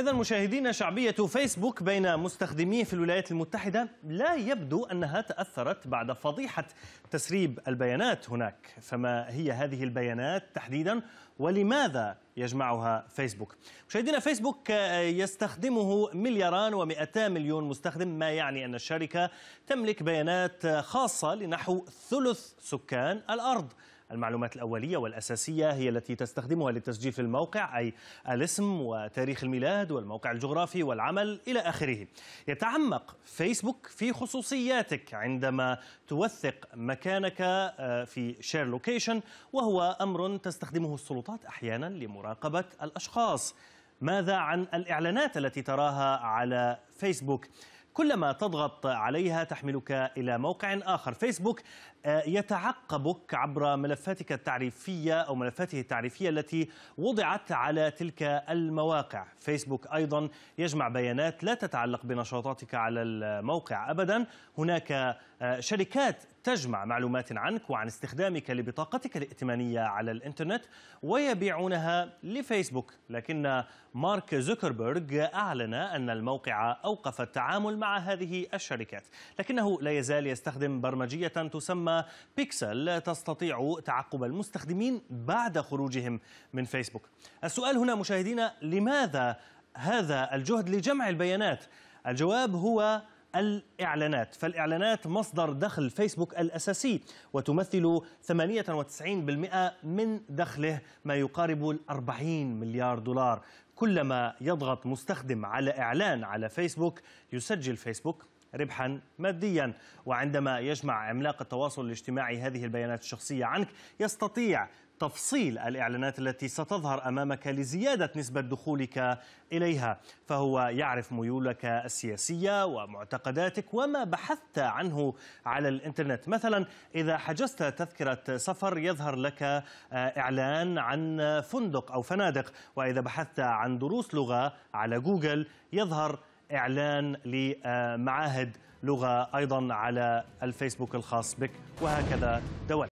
إذا مشاهدينا شعبية فيسبوك بين مستخدميه في الولايات المتحدة لا يبدو أنها تأثرت بعد فضيحة تسريب البيانات هناك فما هي هذه البيانات تحديدا ولماذا يجمعها فيسبوك مشاهدينا فيسبوك يستخدمه ملياران و200 مليون مستخدم ما يعني أن الشركة تملك بيانات خاصة لنحو ثلث سكان الأرض المعلومات الأولية والأساسية هي التي تستخدمها للتسجيل في الموقع أي الاسم وتاريخ الميلاد والموقع الجغرافي والعمل إلى آخره يتعمق فيسبوك في خصوصياتك عندما توثق مكانك آه، في شير لوكيشن وهو أمر تستخدمه السلطات أحيانا لمراقبة الأشخاص ماذا عن الإعلانات التي تراها على فيسبوك؟ كلما تضغط عليها تحملك إلى موقع آخر فيسبوك آه، يتعقبك عبر ملفاتك التعريفية أو ملفاته التعريفية التي وضعت على تلك المواقع فيسبوك أيضا يجمع بيانات لا تتعلق بنشاطاتك على الموقع أبدا هناك آه، شركات تجمع معلومات عنك وعن استخدامك لبطاقتك الائتمانية على الإنترنت ويبيعونها لفيسبوك لكن مارك زوكربيرغ أعلن أن الموقع أوقف التعامل مع هذه الشركات لكنه لا يزال يستخدم برمجية تسمى بيكسل تستطيع تعقب المستخدمين بعد خروجهم من فيسبوك السؤال هنا مشاهدينا لماذا هذا الجهد لجمع البيانات الجواب هو الإعلانات فالإعلانات مصدر دخل فيسبوك الأساسي وتمثل 98% من دخله ما يقارب الأربعين مليار دولار كلما يضغط مستخدم على إعلان على فيسبوك يسجل فيسبوك ربحا ماديا وعندما يجمع عملاق التواصل الاجتماعي هذه البيانات الشخصية عنك يستطيع تفصيل الإعلانات التي ستظهر أمامك لزيادة نسبة دخولك إليها فهو يعرف ميولك السياسية ومعتقداتك وما بحثت عنه على الإنترنت مثلا إذا حجزت تذكرة سفر يظهر لك آه، إعلان عن فندق أو فنادق وإذا بحثت عن دروس لغة على جوجل يظهر إعلان لمعاهد لغة أيضا على الفيسبوك الخاص بك وهكذا دول